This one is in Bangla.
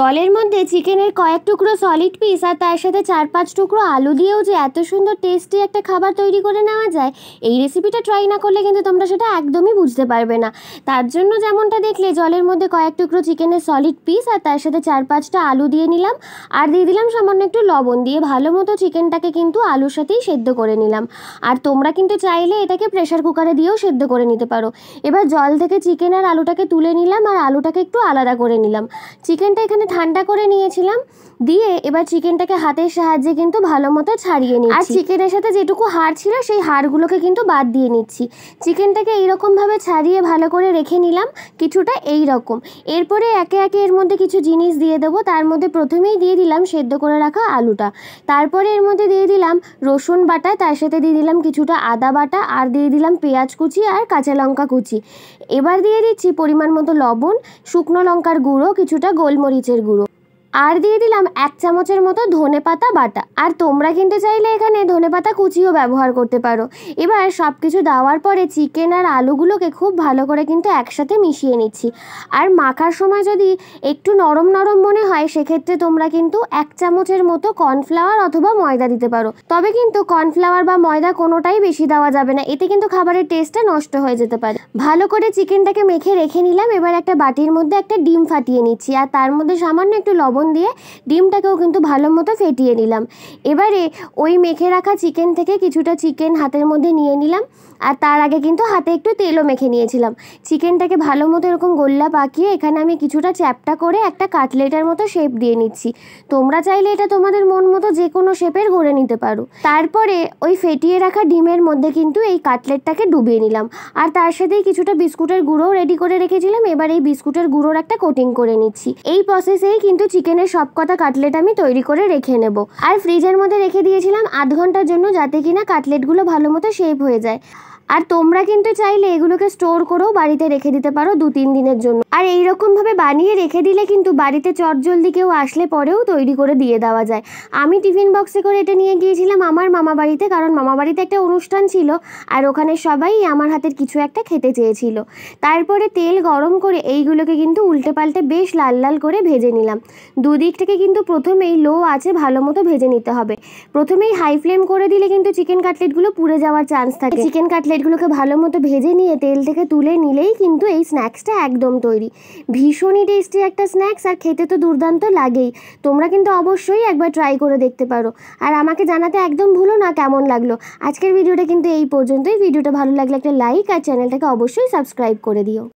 জলের মধ্যে চিকেনের কয়েক টুকরো সলিড পিস আর তার সাথে চার পাঁচ টুকরো আলু দিয়েও যে এত সুন্দর টেস্টি একটা খাবার তৈরি করে নেওয়া যায় এই রেসিপিটা ট্রাই না করলে কিন্তু তোমরা সেটা একদমই বুঝতে পারবে না তার জন্য যেমনটা দেখলে জলের মধ্যে কয়েক টুকরো চিকেনের সলিড পিস আর তার সাথে চার পাঁচটা আলু দিয়ে নিলাম আর দিয়ে দিলাম সামান্য একটু লবণ দিয়ে ভালো মতো চিকেনটাকে কিন্তু আলুর সাথেই সেদ্ধ করে নিলাম আর তোমরা কিন্তু চাইলে এটাকে প্রেশার কুকারে দিয়েও সেদ্ধ করে নিতে পারো এবার জল থেকে চিকেন আর আলুটাকে তুলে নিলাম আর আলুটাকে একটু আলাদা করে নিলাম চিকেনটা এখানে মানে ঠান্ডা করে নিয়েছিলাম দিয়ে এবার চিকেনটাকে হাতের সাহায্যে কিন্তু ভালো মতো ছাড়িয়ে নিই আর চিকেনের সাথে যেটুকু হাড় ছিল সেই হাড়গুলোকে কিন্তু বাদ দিয়ে নিচ্ছি চিকেনটাকে এইরকমভাবে ছাড়িয়ে ভালো করে রেখে নিলাম কিছুটা এই রকম এরপরে একে একে এর মধ্যে কিছু জিনিস দিয়ে দেবো তার মধ্যে প্রথমেই দিয়ে দিলাম সেদ্ধ করে রাখা আলুটা তারপরে এর মধ্যে দিয়ে দিলাম রসুন বাটা তার সাথে দিয়ে দিলাম কিছুটা আদা বাটা আর দিয়ে দিলাম পেঁয়াজ কুচি আর কাঁচা লঙ্কা কুচি এবার দিয়ে দিচ্ছি পরিমাণ মতো লবণ শুকনো লঙ্কার গুঁড়ো কিছুটা গোলমরিচের el guru আর দিয়ে দিলাম এক চামচের মতো ধনে পাতা বাটা আর তোমরা কিন্তু চাইলে এখানে ধনে পাতা কুচিও ব্যবহার করতে পারো এবার সব কিছু দেওয়ার পরে চিকেন আর আলুগুলোকে খুব ভালো করে কিন্তু একসাথে মিশিয়ে নিচ্ছি আর মাখার সময় যদি একটু নরম নরম মনে হয় সেক্ষেত্রে তোমরা কিন্তু এক চামচের মতো কর্নফ্লাওয়ার অথবা ময়দা দিতে পারো তবে কিন্তু কর্নফ্লাওয়ার বা ময়দা কোনোটাই বেশি দেওয়া যাবে না এতে কিন্তু খাবারের টেস্টটা নষ্ট হয়ে যেতে পারে ভালো করে চিকেনটাকে মেখে রেখে নিলাম এবার একটা বাটির মধ্যে একটা ডিম ফাটিয়ে নিচ্ছি আর তার মধ্যে সামান্য একটু লবণ লবণ দিয়ে ডিমটাকেও কিন্তু ভালো মতো ফেটিয়ে নিলাম এবারে ওই মেখে রাখা চিকেন থেকে কিছুটা চিকেন হাতের মধ্যে নিয়ে নিলাম আর তার আগে কিন্তু হাতে একটু তেলও মেখে নিয়েছিলাম চিকেনটাকে ভালো মতো এরকম গোল্লা পাকিয়ে এখানে আমি কিছুটা চ্যাপটা করে একটা কাটলেটের মতো শেপ দিয়ে নিচ্ছি তোমরা চাইলে এটা তোমাদের মন মতো যে কোনো শেপের গড়ে নিতে পারো তারপরে ওই ফেটিয়ে রাখা ডিমের মধ্যে কিন্তু এই কাটলেটটাকে ডুবিয়ে নিলাম আর তার সাথেই কিছুটা বিস্কুটের গুঁড়োও রেডি করে রেখেছিলাম এবার এই বিস্কুটের গুঁড়োর একটা কোটিং করে নিচ্ছি এই প্রসেসেই কিন্তু চিকেন চিকেনের সব কটা কাটলেট আমি তৈরি করে রেখে নেব আর ফ্রিজের মধ্যে রেখে দিয়েছিলাম আধ ঘন্টার জন্য যাতে কিনা কাটলেটগুলো ভালো মতো শেপ হয়ে যায় আর তোমরা কিন্তু চাইলে এগুলোকে স্টোর করেও বাড়িতে রেখে দিতে পারো দু তিন দিনের জন্য আর এইরকমভাবে বানিয়ে রেখে দিলে কিন্তু বাড়িতে চটজলদি কেউ আসলে পরেও তৈরি করে দিয়ে দেওয়া যায় আমি টিফিন বক্সে করে এটা নিয়ে গিয়েছিলাম আমার মামা বাড়িতে কারণ মামা বাড়িতে একটা অনুষ্ঠান ছিল আর ওখানে সবাই আমার হাতের কিছু একটা খেতে চেয়েছিল তারপরে তেল গরম করে এইগুলোকে কিন্তু উল্টে পাল্টে বেশ লাল লাল করে ভেজে নিলাম দুদিক থেকে কিন্তু প্রথমেই লো আছে ভালো মতো ভেজে নিতে হবে প্রথমেই হাই ফ্লেম করে দিলে কিন্তু চিকেন কাটলেটগুলো পুড়ে যাওয়ার চান্স থাকে চিকেন কাটলেট কটলেটগুলোকে ভালো মতো ভেজে নিয়ে তেল থেকে তুলে নিলেই কিন্তু এই স্ন্যাক্সটা একদম তৈরি ভীষণই টেস্টি একটা স্ন্যাক্স আর খেতে তো দুর্দান্ত লাগেই তোমরা কিন্তু অবশ্যই একবার ট্রাই করে দেখতে পারো আর আমাকে জানাতে একদম ভুলো না কেমন লাগলো আজকের ভিডিওটা কিন্তু এই পর্যন্তই ভিডিওটা ভালো লাগলে একটা লাইক আর চ্যানেলটাকে অবশ্যই সাবস্ক্রাইব করে দিও